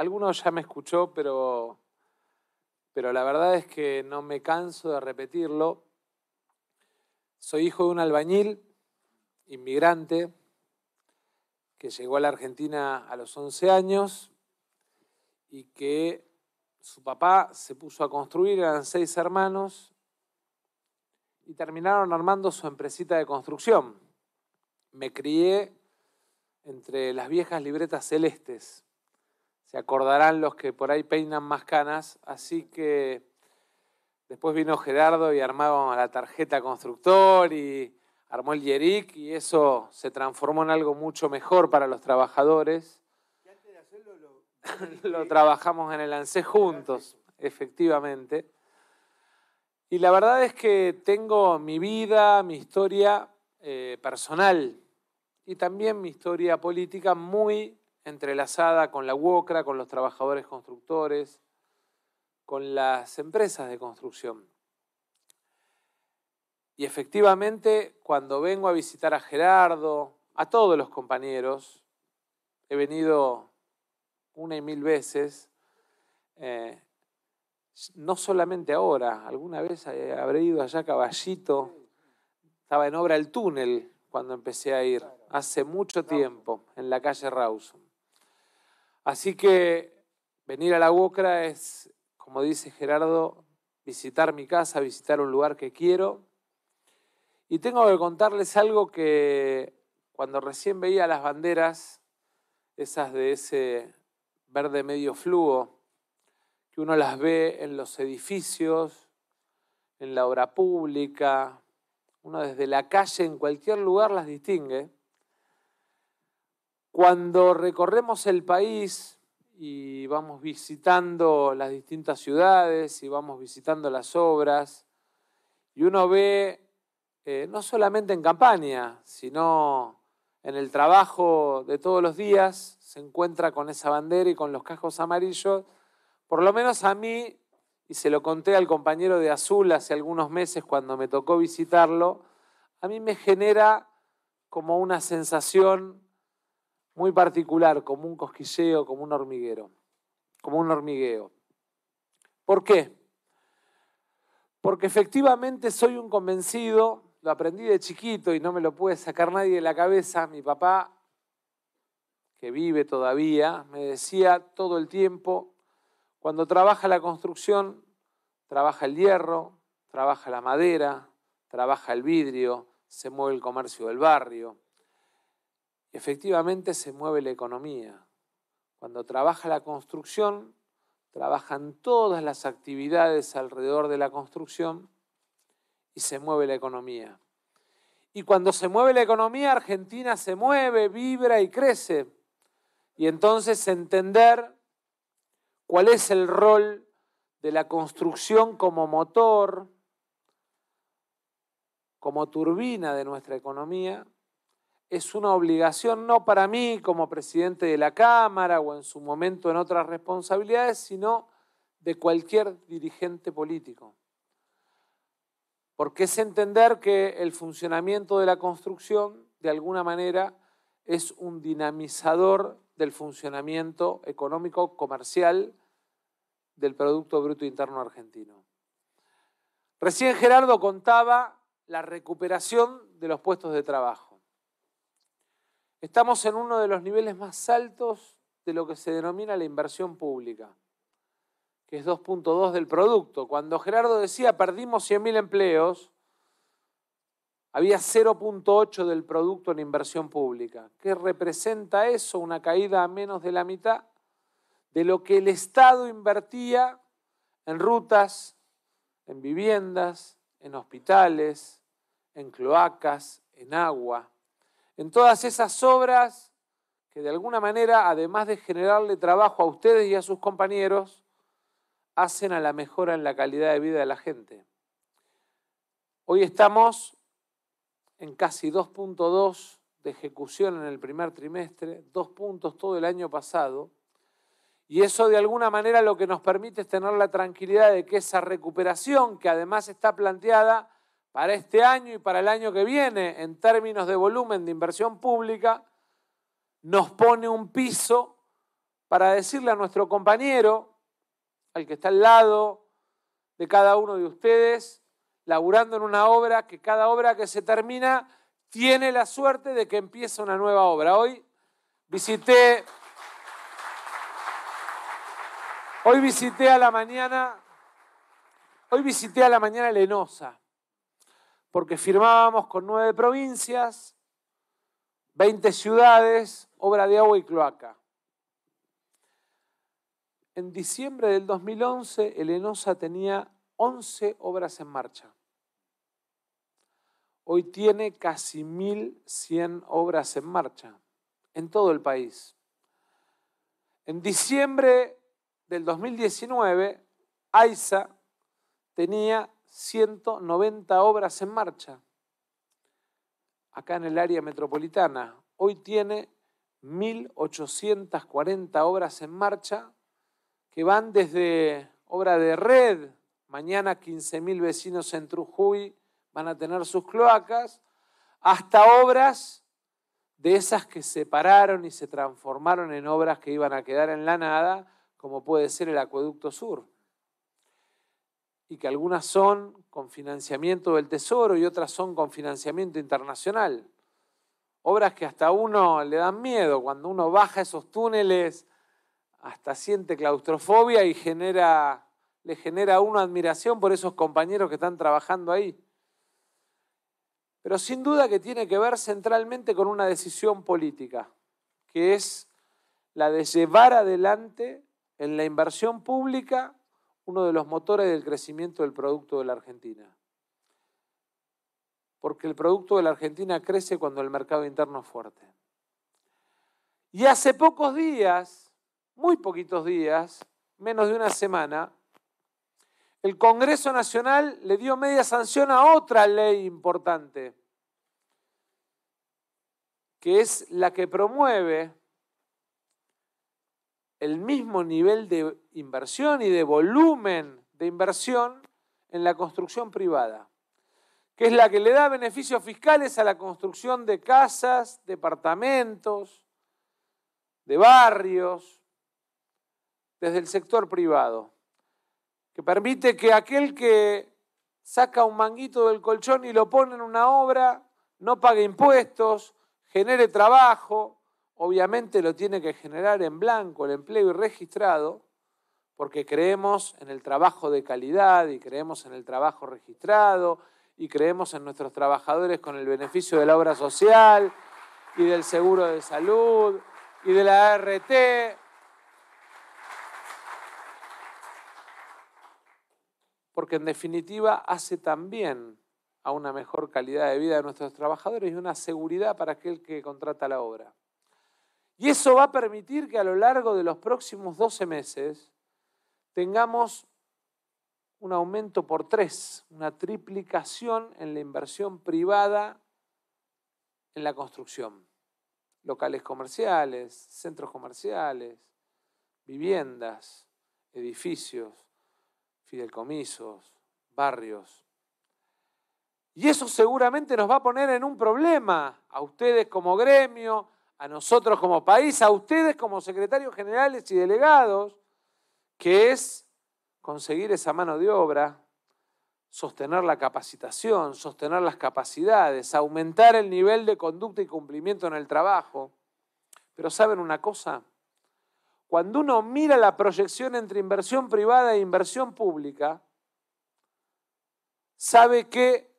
algunos ya me escuchó, pero, pero la verdad es que no me canso de repetirlo. Soy hijo de un albañil, inmigrante, que llegó a la Argentina a los 11 años y que su papá se puso a construir, eran seis hermanos, y terminaron armando su empresita de construcción. Me crié entre las viejas libretas celestes se acordarán los que por ahí peinan más canas, así que después vino Gerardo y armábamos la tarjeta constructor y armó el Yerik y eso se transformó en algo mucho mejor para los trabajadores. antes de hacerlo lo, trabajamos en el ANSES juntos, efectivamente. Y la verdad es que tengo mi vida, mi historia eh, personal y también mi historia política muy entrelazada con la UOCRA, con los trabajadores constructores, con las empresas de construcción. Y efectivamente, cuando vengo a visitar a Gerardo, a todos los compañeros, he venido una y mil veces, eh, no solamente ahora, alguna vez eh, habré ido allá a Caballito, estaba en obra el túnel cuando empecé a ir, hace mucho tiempo, en la calle Rawson. Así que venir a la UOCRA es, como dice Gerardo, visitar mi casa, visitar un lugar que quiero. Y tengo que contarles algo que cuando recién veía las banderas, esas de ese verde medio fluo, que uno las ve en los edificios, en la obra pública, uno desde la calle, en cualquier lugar las distingue. Cuando recorremos el país y vamos visitando las distintas ciudades y vamos visitando las obras, y uno ve, eh, no solamente en campaña, sino en el trabajo de todos los días, se encuentra con esa bandera y con los cascos amarillos, por lo menos a mí, y se lo conté al compañero de Azul hace algunos meses cuando me tocó visitarlo, a mí me genera como una sensación muy particular, como un cosquilleo, como un hormiguero, como un hormigueo. ¿Por qué? Porque efectivamente soy un convencido, lo aprendí de chiquito y no me lo puede sacar nadie de la cabeza, mi papá, que vive todavía, me decía todo el tiempo, cuando trabaja la construcción, trabaja el hierro, trabaja la madera, trabaja el vidrio, se mueve el comercio del barrio Efectivamente se mueve la economía. Cuando trabaja la construcción, trabajan todas las actividades alrededor de la construcción y se mueve la economía. Y cuando se mueve la economía, Argentina se mueve, vibra y crece. Y entonces entender cuál es el rol de la construcción como motor, como turbina de nuestra economía, es una obligación no para mí como presidente de la Cámara o en su momento en otras responsabilidades, sino de cualquier dirigente político. Porque es entender que el funcionamiento de la construcción, de alguna manera, es un dinamizador del funcionamiento económico comercial del Producto Bruto Interno Argentino. Recién Gerardo contaba la recuperación de los puestos de trabajo. Estamos en uno de los niveles más altos de lo que se denomina la inversión pública, que es 2.2 del producto. Cuando Gerardo decía perdimos 100.000 empleos, había 0.8 del producto en inversión pública. ¿Qué representa eso? Una caída a menos de la mitad de lo que el Estado invertía en rutas, en viviendas, en hospitales, en cloacas, en agua en todas esas obras que de alguna manera, además de generarle trabajo a ustedes y a sus compañeros, hacen a la mejora en la calidad de vida de la gente. Hoy estamos en casi 2.2 de ejecución en el primer trimestre, dos puntos todo el año pasado, y eso de alguna manera lo que nos permite es tener la tranquilidad de que esa recuperación, que además está planteada para este año y para el año que viene en términos de volumen de inversión pública, nos pone un piso para decirle a nuestro compañero, al que está al lado de cada uno de ustedes, laburando en una obra, que cada obra que se termina tiene la suerte de que empieza una nueva obra. Hoy visité, hoy visité a la mañana, hoy visité a la mañana Lenosa porque firmábamos con nueve provincias, 20 ciudades, obra de agua y cloaca. En diciembre del 2011, Elenosa tenía 11 obras en marcha. Hoy tiene casi 1.100 obras en marcha en todo el país. En diciembre del 2019, AISA tenía 190 obras en marcha acá en el área metropolitana. Hoy tiene 1.840 obras en marcha que van desde obra de red, mañana 15.000 vecinos en Trujuy van a tener sus cloacas, hasta obras de esas que se pararon y se transformaron en obras que iban a quedar en la nada, como puede ser el Acueducto Sur y que algunas son con financiamiento del Tesoro y otras son con financiamiento internacional. Obras que hasta a uno le dan miedo, cuando uno baja esos túneles, hasta siente claustrofobia y genera, le genera a uno admiración por esos compañeros que están trabajando ahí. Pero sin duda que tiene que ver centralmente con una decisión política, que es la de llevar adelante en la inversión pública uno de los motores del crecimiento del producto de la Argentina. Porque el producto de la Argentina crece cuando el mercado interno es fuerte. Y hace pocos días, muy poquitos días, menos de una semana, el Congreso Nacional le dio media sanción a otra ley importante, que es la que promueve el mismo nivel de inversión y de volumen de inversión en la construcción privada, que es la que le da beneficios fiscales a la construcción de casas, departamentos, de barrios, desde el sector privado, que permite que aquel que saca un manguito del colchón y lo pone en una obra, no pague impuestos, genere trabajo, obviamente lo tiene que generar en blanco el empleo y registrado, porque creemos en el trabajo de calidad y creemos en el trabajo registrado y creemos en nuestros trabajadores con el beneficio de la obra social y del seguro de salud y de la ART. Porque en definitiva hace también a una mejor calidad de vida de nuestros trabajadores y una seguridad para aquel que contrata la obra. Y eso va a permitir que a lo largo de los próximos 12 meses tengamos un aumento por tres, una triplicación en la inversión privada en la construcción. Locales comerciales, centros comerciales, viviendas, edificios, fidelcomisos, barrios. Y eso seguramente nos va a poner en un problema a ustedes como gremio, a nosotros como país, a ustedes como secretarios generales y delegados, que es conseguir esa mano de obra, sostener la capacitación, sostener las capacidades, aumentar el nivel de conducta y cumplimiento en el trabajo. Pero ¿saben una cosa? Cuando uno mira la proyección entre inversión privada e inversión pública, sabe que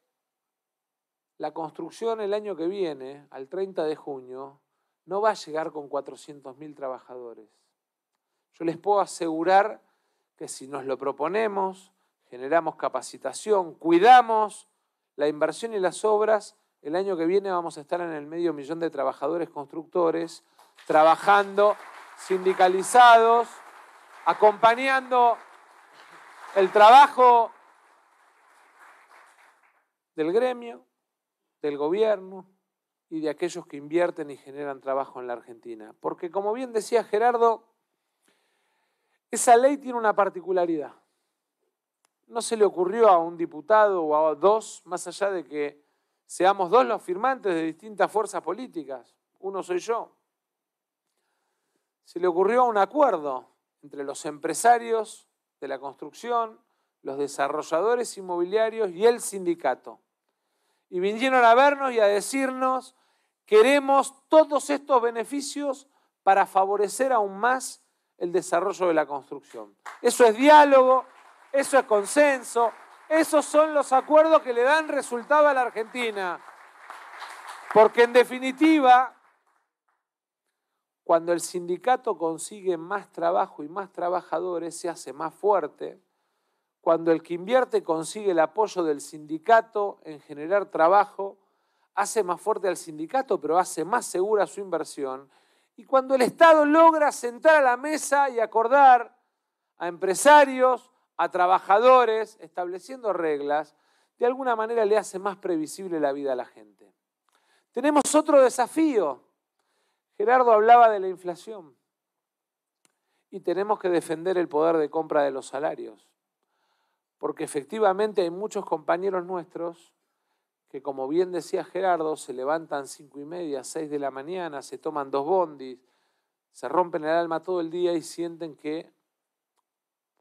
la construcción el año que viene, al 30 de junio, no va a llegar con 400.000 trabajadores. Yo les puedo asegurar que si nos lo proponemos, generamos capacitación, cuidamos la inversión y las obras, el año que viene vamos a estar en el medio millón de trabajadores constructores trabajando, sindicalizados, acompañando el trabajo del gremio, del gobierno, y de aquellos que invierten y generan trabajo en la Argentina. Porque como bien decía Gerardo, esa ley tiene una particularidad. No se le ocurrió a un diputado o a dos, más allá de que seamos dos los firmantes de distintas fuerzas políticas, uno soy yo. Se le ocurrió a un acuerdo entre los empresarios de la construcción, los desarrolladores inmobiliarios y el sindicato y vinieron a vernos y a decirnos, queremos todos estos beneficios para favorecer aún más el desarrollo de la construcción. Eso es diálogo, eso es consenso, esos son los acuerdos que le dan resultado a la Argentina. Porque en definitiva, cuando el sindicato consigue más trabajo y más trabajadores, se hace más fuerte, cuando el que invierte consigue el apoyo del sindicato en generar trabajo, hace más fuerte al sindicato, pero hace más segura su inversión. Y cuando el Estado logra sentar a la mesa y acordar a empresarios, a trabajadores, estableciendo reglas, de alguna manera le hace más previsible la vida a la gente. Tenemos otro desafío. Gerardo hablaba de la inflación. Y tenemos que defender el poder de compra de los salarios porque efectivamente hay muchos compañeros nuestros que, como bien decía Gerardo, se levantan cinco y media, seis de la mañana, se toman dos bondis, se rompen el alma todo el día y sienten que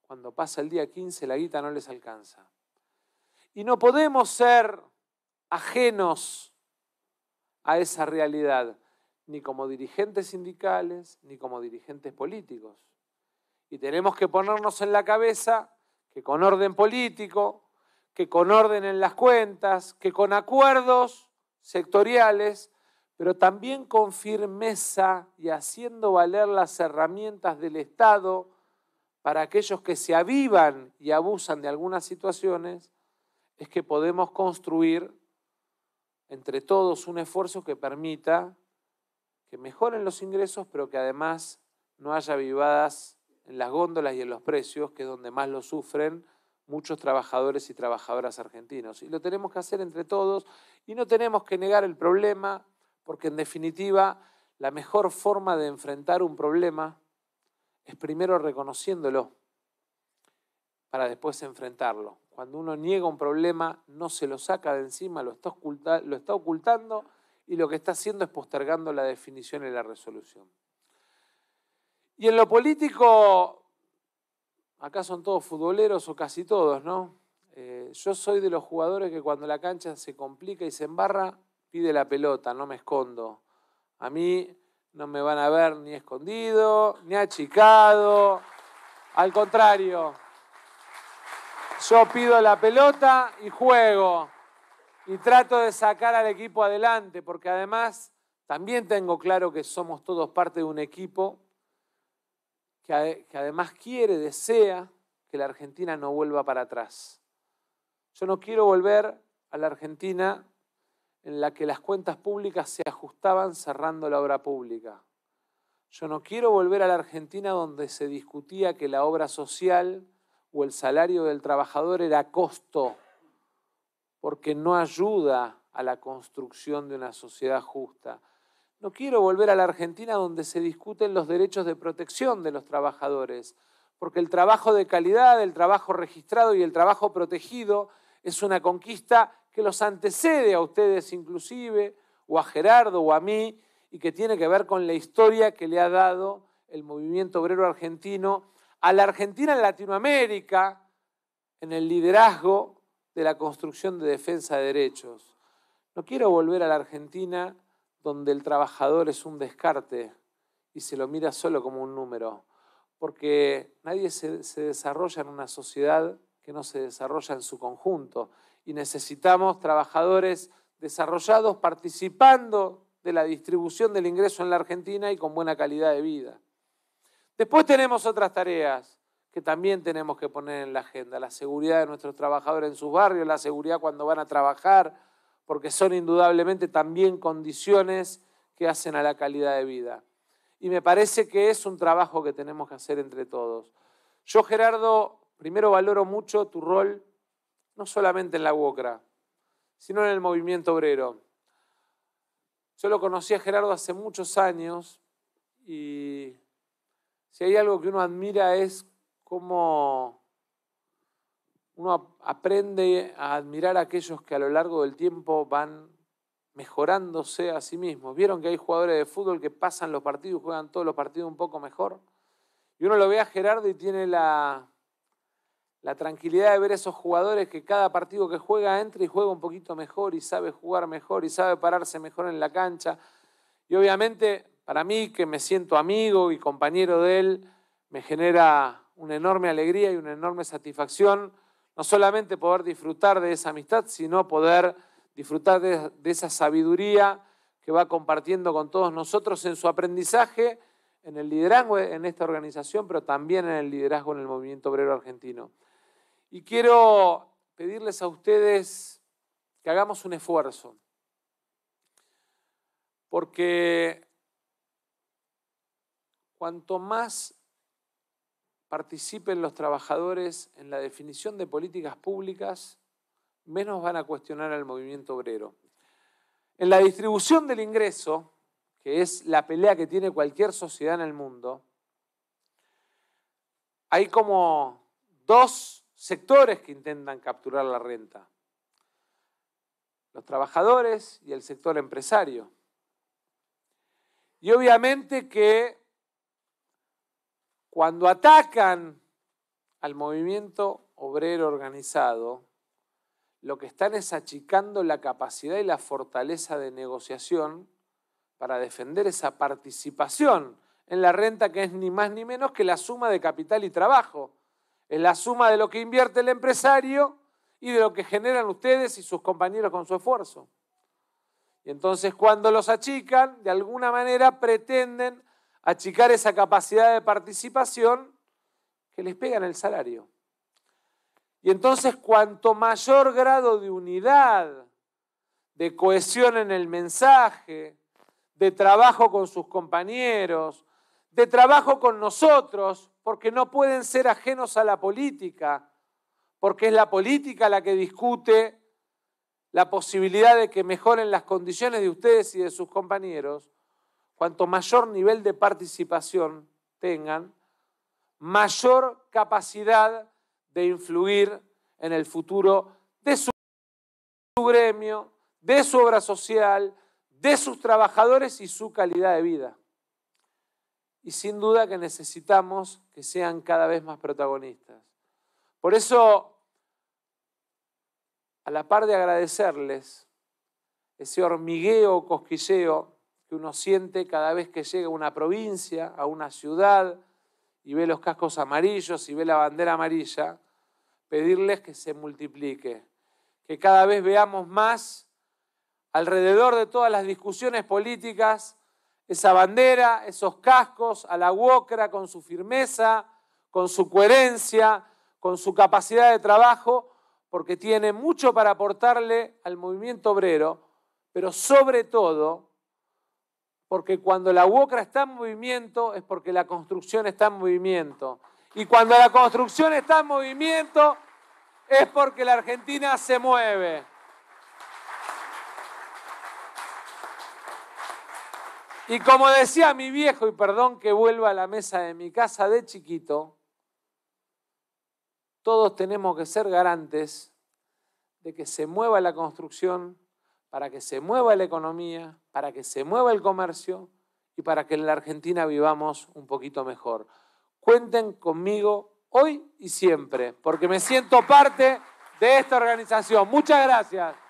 cuando pasa el día 15 la guita no les alcanza. Y no podemos ser ajenos a esa realidad, ni como dirigentes sindicales, ni como dirigentes políticos. Y tenemos que ponernos en la cabeza que con orden político, que con orden en las cuentas, que con acuerdos sectoriales, pero también con firmeza y haciendo valer las herramientas del Estado para aquellos que se avivan y abusan de algunas situaciones, es que podemos construir entre todos un esfuerzo que permita que mejoren los ingresos, pero que además no haya avivadas en las góndolas y en los precios, que es donde más lo sufren muchos trabajadores y trabajadoras argentinos. Y lo tenemos que hacer entre todos y no tenemos que negar el problema, porque en definitiva la mejor forma de enfrentar un problema es primero reconociéndolo para después enfrentarlo. Cuando uno niega un problema, no se lo saca de encima, lo está, lo está ocultando y lo que está haciendo es postergando la definición y la resolución. Y en lo político, acá son todos futboleros o casi todos, ¿no? Eh, yo soy de los jugadores que cuando la cancha se complica y se embarra, pide la pelota, no me escondo. A mí no me van a ver ni escondido, ni achicado. Al contrario, yo pido la pelota y juego. Y trato de sacar al equipo adelante, porque además también tengo claro que somos todos parte de un equipo que, además quiere, desea que la Argentina no vuelva para atrás. Yo no quiero volver a la Argentina en la que las cuentas públicas se ajustaban cerrando la obra pública. Yo no quiero volver a la Argentina donde se discutía que la obra social o el salario del trabajador era costo, porque no ayuda a la construcción de una sociedad justa. No quiero volver a la Argentina donde se discuten los derechos de protección de los trabajadores, porque el trabajo de calidad, el trabajo registrado y el trabajo protegido es una conquista que los antecede a ustedes inclusive, o a Gerardo o a mí, y que tiene que ver con la historia que le ha dado el movimiento obrero argentino a la Argentina en Latinoamérica en el liderazgo de la construcción de defensa de derechos. No quiero volver a la Argentina donde el trabajador es un descarte y se lo mira solo como un número, porque nadie se, desarrolla en una sociedad que no se desarrolla en su conjunto y necesitamos trabajadores desarrollados participando de la distribución del ingreso en la Argentina y con buena calidad de vida. Después tenemos otras tareas que también tenemos que poner en la agenda, la seguridad de nuestros trabajadores en sus barrios, la seguridad cuando van a trabajar, porque son indudablemente también condiciones que hacen a la calidad de vida. Y me parece que es un trabajo que tenemos que hacer entre todos. Yo, Gerardo, primero valoro mucho tu rol, no solamente en la UOCRA, sino en el movimiento obrero. Yo lo conocí a Gerardo hace muchos años y si hay algo que uno admira es cómo uno aprende a admirar a aquellos que a lo largo del tiempo van mejorándose a sí mismos. Vieron que hay jugadores de fútbol que pasan los partidos, juegan todos los partidos un poco mejor. Y uno lo ve a Gerardo y tiene la, la tranquilidad de ver esos jugadores que cada partido que juega entra y juega un poquito mejor y sabe jugar mejor y sabe pararse mejor en la cancha. Y obviamente para mí, que me siento amigo y compañero de él, me genera una enorme alegría y una enorme satisfacción no solamente poder disfrutar de esa amistad, sino poder disfrutar de, esa sabiduría que va compartiendo con todos nosotros en su aprendizaje, en el liderazgo en esta organización, pero también en el liderazgo en el movimiento obrero argentino. Y quiero pedirles a ustedes que hagamos un esfuerzo, porque cuanto más participen los trabajadores en la definición de políticas públicas, menos van a cuestionar al movimiento obrero. En la distribución del ingreso, que es la pelea que tiene cualquier sociedad en el mundo, hay como dos sectores que intentan capturar la renta. Los trabajadores y el sector empresario. Y obviamente que cuando atacan al movimiento obrero organizado, lo que están es achicando la capacidad y la fortaleza de negociación para defender esa participación en la renta que es ni más ni menos que la suma de capital y trabajo. Es la suma de lo que invierte el empresario y de lo que generan ustedes y sus compañeros con su esfuerzo. Y entonces cuando los achican, de alguna manera pretenden achicar esa capacidad de participación que les pegan el salario. Y entonces cuanto mayor grado de unidad, de cohesión en el mensaje, de trabajo con sus compañeros, de trabajo con nosotros, porque no pueden ser ajenos a la política, porque es la política la que discute la posibilidad de que mejoren las condiciones de ustedes y de sus compañeros. Cuanto mayor nivel de participación tengan, mayor capacidad de influir en el futuro de su gremio, de su obra social, de sus trabajadores y su calidad de vida. Y sin duda que necesitamos que sean cada vez más protagonistas. Por eso, a la par de agradecerles ese hormigueo, cosquilleo que uno siente cada vez que llega a una provincia, a una ciudad, y ve los cascos amarillos y ve la bandera amarilla, pedirles que se multiplique, que cada vez veamos más alrededor de todas las discusiones políticas esa bandera, esos cascos, a la UOCRA con su firmeza, con su coherencia, con su capacidad de trabajo, porque tiene mucho para aportarle al movimiento obrero, pero sobre todo porque cuando la UOCRA está en movimiento es porque la construcción está en movimiento. Y cuando la construcción está en movimiento es porque la Argentina se mueve. Y como decía mi viejo, y perdón que vuelva a la mesa de mi casa de chiquito, todos tenemos que ser garantes de que se mueva la construcción para que se mueva la economía, para que se mueva el comercio y para que en la Argentina vivamos un poquito mejor. Cuenten conmigo hoy y siempre, porque me siento parte de esta organización. Muchas gracias.